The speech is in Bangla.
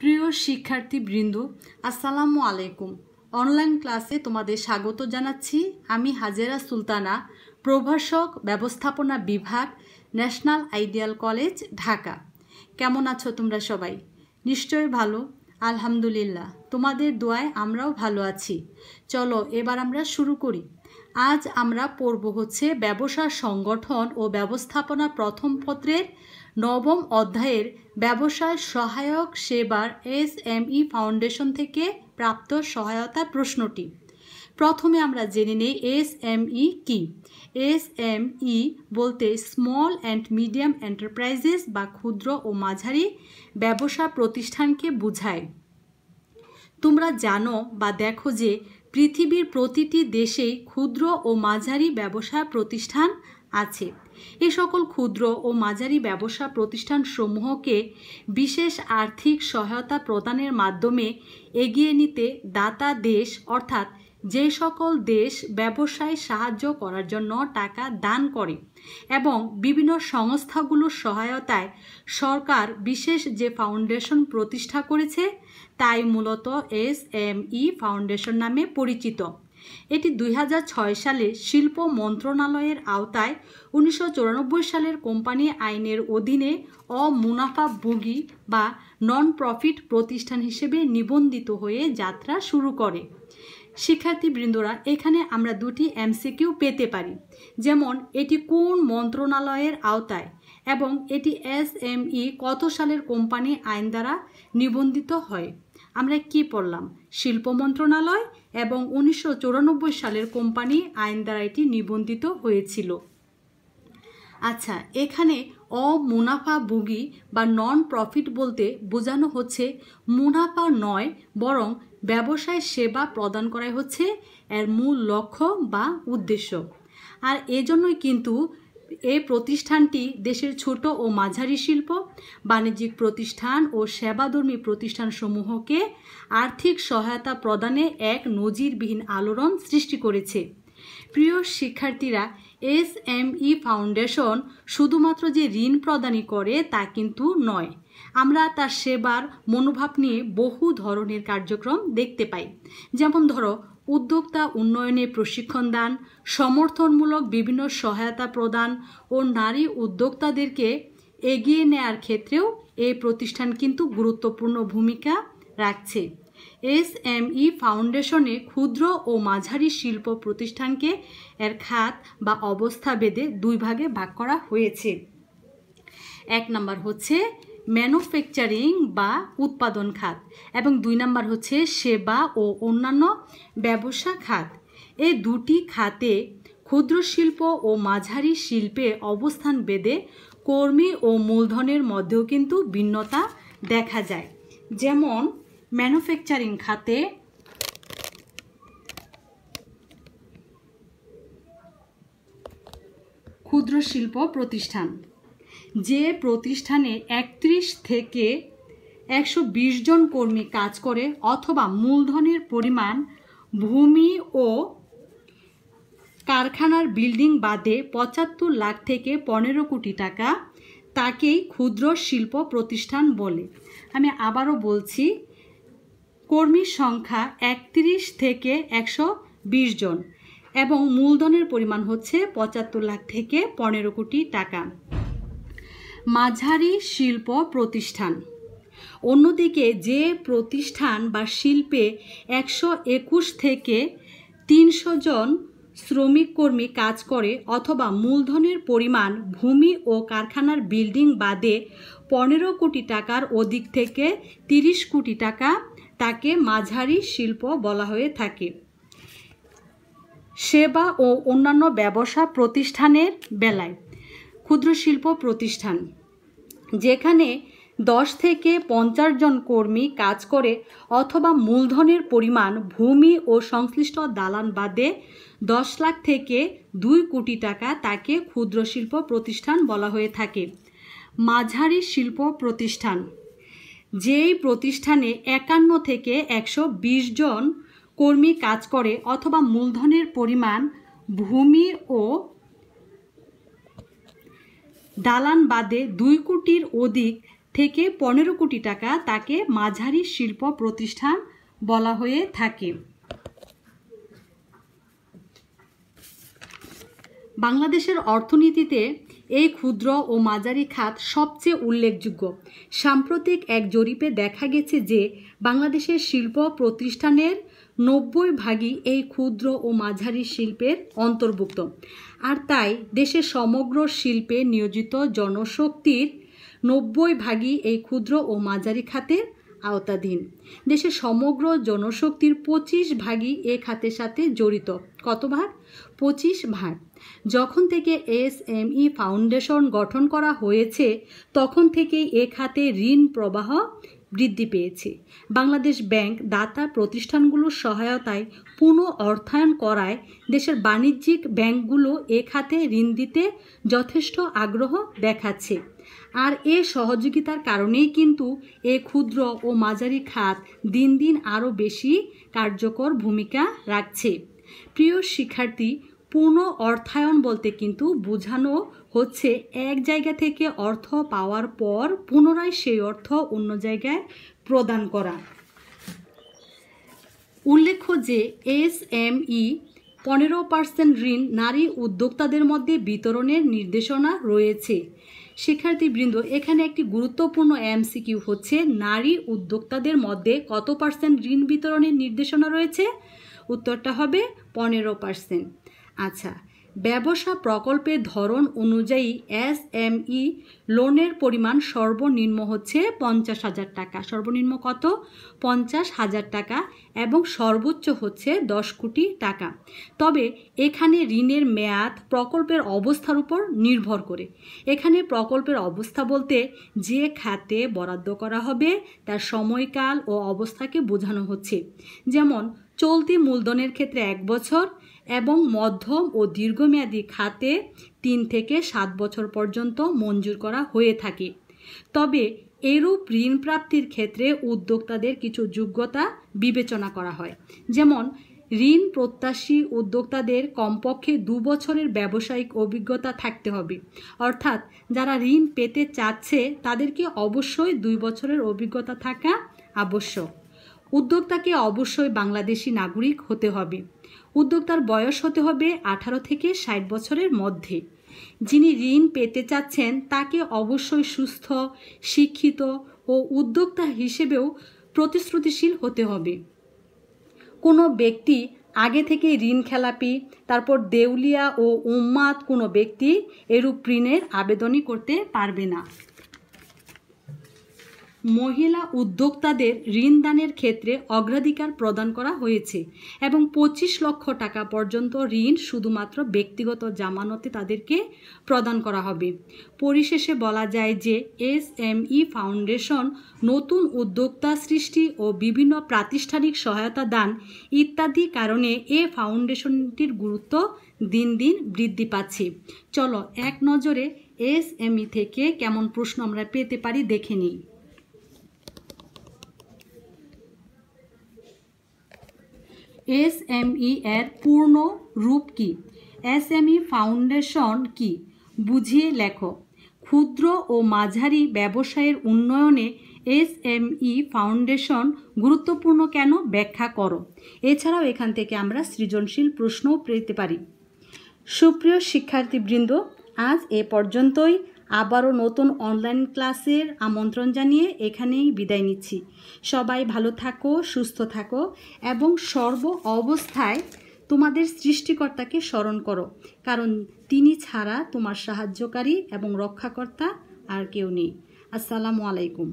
প্রিয় বৃন্দ আসসালামু আলাইকুম অনলাইন ক্লাসে তোমাদের স্বাগত জানাচ্ছি আমি হাজেরা সুলতানা প্রভাষক ব্যবস্থাপনা বিভাগ ন্যাশনাল আইডিয়াল কলেজ ঢাকা কেমন আছো তোমরা সবাই নিশ্চয় ভালো আলহামদুলিল্লাহ তোমাদের দোয়ায় আমরাও ভালো আছি চলো এবার আমরা শুরু করি আজ আমরা পড়ব হচ্ছে ব্যবসা সংগঠন ও ব্যবস্থাপনা প্রথম পত্রের নবম অধ্যায়ের ব্যবসায় সহায়ক সেবার এস এম ই ফাউন্ডেশন থেকে প্রাপ্ত সহায়তা প্রশ্নটি প্রথমে আমরা জেনে নিই এস এম ই কী এস এম ই বলতে স্মল অ্যান্ড মিডিয়াম এন্টারপ্রাইজেস বা ক্ষুদ্র ও মাঝারি ব্যবসা প্রতিষ্ঠানকে বোঝায় তোমরা জানো বা দেখো যে পৃথিবীর প্রতিটি দেশেই ক্ষুদ্র ও মাঝারি ব্যবসা প্রতিষ্ঠান আছে এ সকল ক্ষুদ্র ও মাঝারি ব্যবসা প্রতিষ্ঠানসমূহকে বিশেষ আর্থিক সহায়তা প্রদানের মাধ্যমে এগিয়ে নিতে দাতা দেশ অর্থাৎ যে সকল দেশ ব্যবসায় সাহায্য করার জন্য টাকা দান করে এবং বিভিন্ন সংস্থাগুলোর সহায়তায় সরকার বিশেষ যে ফাউন্ডেশন প্রতিষ্ঠা করেছে তাই মূলত এস এম ই ফাউন্ডেশন নামে পরিচিত এটি দুই সালে শিল্প মন্ত্রণালয়ের আওতায় উনিশশো সালের কোম্পানি আইনের অধীনে অমুনাফা বগি বা নন প্রফিট প্রতিষ্ঠান হিসেবে নিবন্ধিত হয়ে যাত্রা শুরু করে শিক্ষার্থীবৃন্দরা এখানে আমরা দুটি এমসিকিউ পেতে পারি যেমন এটি কোন মন্ত্রণালয়ের আওতায় এবং এটি এস কত সালের কোম্পানি আইন দ্বারা নিবন্ধিত হয় আমরা কি পড়লাম শিল্প মন্ত্রণালয় এবং উনিশশো সালের কোম্পানি আইন দ্বারা এটি নিবন্ধিত হয়েছিল আচ্ছা এখানে বুগি বা নন প্রফিট বলতে বোঝানো হচ্ছে মুনাফা নয় বরং ব্যবসায় সেবা প্রদান করাই হচ্ছে এর মূল লক্ষ্য বা উদ্দেশ্য আর এজন্যই কিন্তু এই প্রতিষ্ঠানটি দেশের ছোট ও মাঝারি শিল্প বাণিজ্যিক প্রতিষ্ঠান ও সেবাধর্মী প্রতিষ্ঠানসমূহকে আর্থিক সহায়তা প্রদানে এক নজিরবিহীন আলোড়ন সৃষ্টি করেছে প্রিয় শিক্ষার্থীরা এস এম ই ফাউন্ডেশন শুধুমাত্র যে ঋণ প্রদানই করে তা কিন্তু নয় আমরা তার সেবার মনোভাব নিয়ে বহু ধরনের কার্যক্রম দেখতে পাই যেমন ধরো উদ্যোক্তা উন্নয়নে প্রশিক্ষণ দান সমর্থনমূলক বিভিন্ন সহায়তা প্রদান ও নারী উদ্যোক্তাদেরকে এগিয়ে নেয়ার ক্ষেত্রেও এই প্রতিষ্ঠান কিন্তু গুরুত্বপূর্ণ ভূমিকা রাখছে এস এম ই ফাউন্ডেশনে ক্ষুদ্র ও মাঝারি শিল্প প্রতিষ্ঠানকে এর খাত বা অবস্থা বেদে দুই ভাগে ভাগ করা হয়েছে এক নম্বর হচ্ছে ম্যানুফ্যাকচারিং বা উৎপাদন খাত এবং দুই নাম্বার হচ্ছে সেবা ও অন্যান্য ব্যবসা খাত এই দুটি খাতে ক্ষুদ্র শিল্প ও মাঝারি শিল্পে অবস্থান বেদে কর্মী ও মূলধনের মধ্যেও কিন্তু ভিন্নতা দেখা যায় যেমন ম্যানুফ্যাকচারিং খাতে ক্ষুদ্র শিল্প প্রতিষ্ঠান যে প্রতিষ্ঠানে একত্রিশ থেকে একশো জন কর্মী কাজ করে অথবা মূলধনের পরিমাণ ভূমি ও কারখানার বিল্ডিং বাদে পঁচাত্তর লাখ থেকে পনেরো কোটি টাকা তাকেই ক্ষুদ্র শিল্প প্রতিষ্ঠান বলে আমি আবারও বলছি কর্মীর সংখ্যা একত্রিশ থেকে একশো জন এবং মূলধনের পরিমাণ হচ্ছে পঁচাত্তর লাখ থেকে পনেরো কোটি টাকা মাঝারি শিল্প প্রতিষ্ঠান অন্যদিকে যে প্রতিষ্ঠান বা শিল্পে একশো একুশ থেকে তিনশো জন শ্রমিক কর্মী কাজ করে অথবা মূলধনের পরিমাণ ভূমি ও কারখানার বিল্ডিং বাদে পনেরো কোটি টাকার অধিক থেকে ৩০ কোটি টাকা তাকে মাঝারি শিল্প বলা হয়ে থাকে সেবা ও অন্যান্য ব্যবসা প্রতিষ্ঠানের বেলায় ক্ষুদ্র শিল্প প্রতিষ্ঠান যেখানে দশ থেকে পঞ্চাশ জন কর্মী কাজ করে অথবা মূলধনের পরিমাণ ভূমি ও সংশ্লিষ্ট দালান বাদে দশ লাখ থেকে দুই কোটি টাকা তাকে ক্ষুদ্র শিল্প প্রতিষ্ঠান বলা হয়ে থাকে মাঝারি শিল্প প্রতিষ্ঠান যেই প্রতিষ্ঠানে একান্ন থেকে একশো জন কর্মী কাজ করে অথবা মূলধনের পরিমাণ ভূমি ও দালান বাদে দুই কোটির অধিক থেকে পনেরো কোটি টাকা তাকে মাঝারি শিল্প প্রতিষ্ঠান বলা হয়ে থাকে বাংলাদেশের অর্থনীতিতে এই ক্ষুদ্র ও মাঝারি খাত সবচেয়ে উল্লেখযোগ্য সাম্প্রতিক এক জরিপে দেখা গেছে যে বাংলাদেশের শিল্প প্রতিষ্ঠানের নব্বই ভাগই এই ক্ষুদ্র ও মাঝারি শিল্পের অন্তর্ভুক্ত আর তাই দেশের সমগ্র শিল্পে নিয়োজিত জনশক্তির নব্বই ভাগই এই ক্ষুদ্র ও মাঝারি খাতের আওতাধীন দেশের সমগ্র জনশক্তির পঁচিশ ভাগই এ খাতের সাথে জড়িত কত ভাগ পঁচিশ ভাগ যখন থেকে এস এম ই ফাউন্ডেশন গঠন করা হয়েছে তখন থেকে এ খাতে ঋণ প্রবাহ বৃদ্ধি পেয়েছে বাংলাদেশ ব্যাংক দাতা প্রতিষ্ঠানগুলোর সহায়তায় পুনঃ অর্থায়ন করায় দেশের বাণিজ্যিক ব্যাংকগুলো এ খাতে ঋণ দিতে যথেষ্ট আগ্রহ দেখাচ্ছে আর এ সহযোগিতার কারণেই কিন্তু এ ক্ষুদ্র ও মাঝারি খাত দিন দিন আরও বেশি কার্যকর ভূমিকা রাখছে প্রিয় শিক্ষার্থী পূর্ণ অর্থায়ন বলতে কিন্তু বোঝানো হচ্ছে এক জায়গা থেকে অর্থ পাওয়ার পর পুনরায় সেই অর্থ অন্য জায়গায় প্রদান করা উল্লেখ্য যে এস এম ই পনেরো পার্সেন্ট ঋণ নারী উদ্যোক্তাদের মধ্যে বিতরণের নির্দেশনা রয়েছে শিক্ষার্থীবৃন্দ এখানে একটি গুরুত্বপূর্ণ এমসিকিউ হচ্ছে নারী উদ্যোক্তাদের মধ্যে কত পার্সেন্ট ঋণ বিতরণের নির্দেশনা রয়েছে উত্তরটা হবে পনেরো পার্সেন্ট আচ্ছা ব্যবসা প্রকল্পের ধরন অনুযায়ী এস এম ই লোনের পরিমাণ সর্বনিম্ন হচ্ছে পঞ্চাশ হাজার টাকা সর্বনিম্ন কত পঞ্চাশ হাজার টাকা এবং সর্বোচ্চ হচ্ছে দশ কোটি টাকা তবে এখানে ঋণের মেয়াদ প্রকল্পের অবস্থার উপর নির্ভর করে এখানে প্রকল্পের অবস্থা বলতে যে খাতে বরাদ্দ করা হবে তার সময়কাল ও অবস্থাকে বোঝানো হচ্ছে যেমন চলতি মূলধনের ক্ষেত্রে এক বছর এবং মধ্যম ও দীর্ঘমেয়াদী খাতে তিন থেকে সাত বছর পর্যন্ত মঞ্জুর করা হয়ে থাকে তবে এরূপ ঋণ প্রাপ্তির ক্ষেত্রে উদ্যোক্তাদের কিছু যোগ্যতা বিবেচনা করা হয় যেমন ঋণ প্রত্যাশী উদ্যোক্তাদের কমপক্ষে দু বছরের ব্যবসায়িক অভিজ্ঞতা থাকতে হবে অর্থাৎ যারা ঋণ পেতে চাচ্ছে তাদেরকে অবশ্যই দুই বছরের অভিজ্ঞতা থাকা আবশ্যক উদ্যোক্তাকে অবশ্যই বাংলাদেশি নাগরিক হতে হবে উদ্যোক্তার বয়স হতে হবে আঠারো থেকে ষাট বছরের মধ্যে যিনি ঋণ পেতে চাচ্ছেন তাকে অবশ্যই সুস্থ শিক্ষিত ও উদ্যোক্তা হিসেবেও প্রতিশ্রুতিশীল হতে হবে কোনো ব্যক্তি আগে থেকে ঋণ খেলাপি তারপর দেউলিয়া ও উম্মাদ কোনো ব্যক্তি এরূপ ঋণের আবেদনই করতে পারবে না মহিলা উদ্যোক্তাদের ঋণ দানের ক্ষেত্রে অগ্রাধিকার প্রদান করা হয়েছে এবং পঁচিশ লক্ষ টাকা পর্যন্ত ঋণ শুধুমাত্র ব্যক্তিগত জামানতে তাদেরকে প্রদান করা হবে পরিশেষে বলা যায় যে এস এম ই ফাউন্ডেশন নতুন উদ্যোক্তা সৃষ্টি ও বিভিন্ন প্রাতিষ্ঠানিক সহায়তা দান ইত্যাদি কারণে এ ফাউন্ডেশনটির গুরুত্ব দিন দিন বৃদ্ধি পাচ্ছে চলো এক নজরে এস এম ই থেকে কেমন প্রশ্ন আমরা পেতে পারি দেখে নিই এস এম ই এর পূর্ণ রূপ কি এস এম ই ফাউন্ডেশন কি বুঝিয়ে লেখো ক্ষুদ্র ও মাঝারি ব্যবসায়ের উন্নয়নে এস এম ই ফাউন্ডেশন গুরুত্বপূর্ণ কেন ব্যাখ্যা করো এছাড়াও এখান থেকে আমরা সৃজনশীল প্রশ্নও পেতে পারি সুপ্রিয় শিক্ষার্থীবৃন্দ আজ এ পর্যন্তই আবারও নতুন অনলাইন ক্লাসের আমন্ত্রণ জানিয়ে এখানেই বিদায় নিচ্ছি সবাই ভালো থাকো সুস্থ থাকো এবং সর্ব অবস্থায় তোমাদের সৃষ্টিকর্তাকে স্মরণ করো কারণ তিনি ছাড়া তোমার সাহায্যকারী এবং রক্ষাকর্তা আর কেউ নেই আসসালামু আলাইকুম